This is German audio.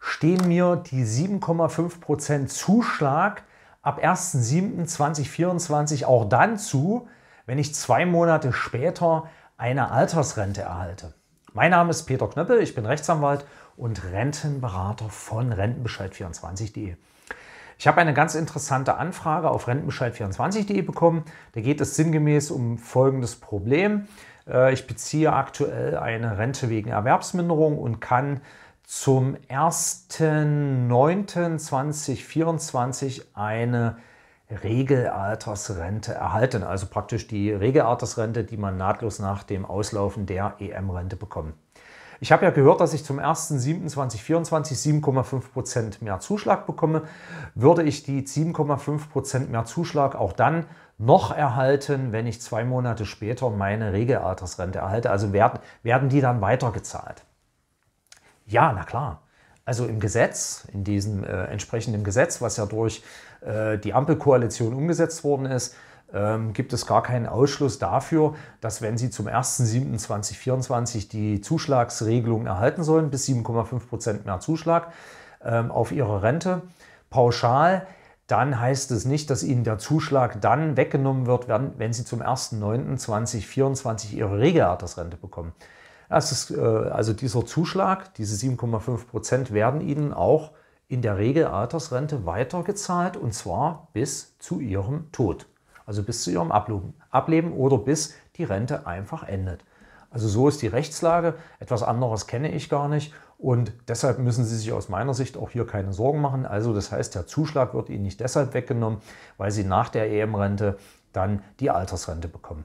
stehen mir die 7,5% Zuschlag ab 1.7.2024 auch dann zu, wenn ich zwei Monate später eine Altersrente erhalte. Mein Name ist Peter Knöppel, ich bin Rechtsanwalt und Rentenberater von Rentenbescheid24.de. Ich habe eine ganz interessante Anfrage auf rentenbescheid24.de bekommen. Da geht es sinngemäß um folgendes Problem. Äh, ich beziehe aktuell eine Rente wegen Erwerbsminderung und kann zum 1.9.2024 eine Regelaltersrente erhalten. Also praktisch die Regelaltersrente, die man nahtlos nach dem Auslaufen der EM-Rente bekommt. Ich habe ja gehört, dass ich zum 1.7.2024 7,5% mehr Zuschlag bekomme. Würde ich die 7,5% mehr Zuschlag auch dann noch erhalten, wenn ich zwei Monate später meine Regelaltersrente erhalte? Also werden, werden die dann weitergezahlt? Ja, na klar. Also im Gesetz, in diesem äh, entsprechenden Gesetz, was ja durch äh, die Ampelkoalition umgesetzt worden ist, ähm, gibt es gar keinen Ausschluss dafür, dass wenn Sie zum 1.7.2024 die Zuschlagsregelung erhalten sollen, bis 7,5 Prozent mehr Zuschlag ähm, auf Ihre Rente pauschal, dann heißt es nicht, dass Ihnen der Zuschlag dann weggenommen wird, wenn, wenn Sie zum 1.9.2024 Ihre Regelaltersrente bekommen. Erstes, äh, also dieser Zuschlag, diese 7,5 Prozent werden Ihnen auch in der Regel Altersrente weitergezahlt und zwar bis zu Ihrem Tod, also bis zu Ihrem Ableben oder bis die Rente einfach endet. Also so ist die Rechtslage. Etwas anderes kenne ich gar nicht. Und deshalb müssen Sie sich aus meiner Sicht auch hier keine Sorgen machen. Also das heißt, der Zuschlag wird Ihnen nicht deshalb weggenommen, weil Sie nach der EM-Rente dann die Altersrente bekommen.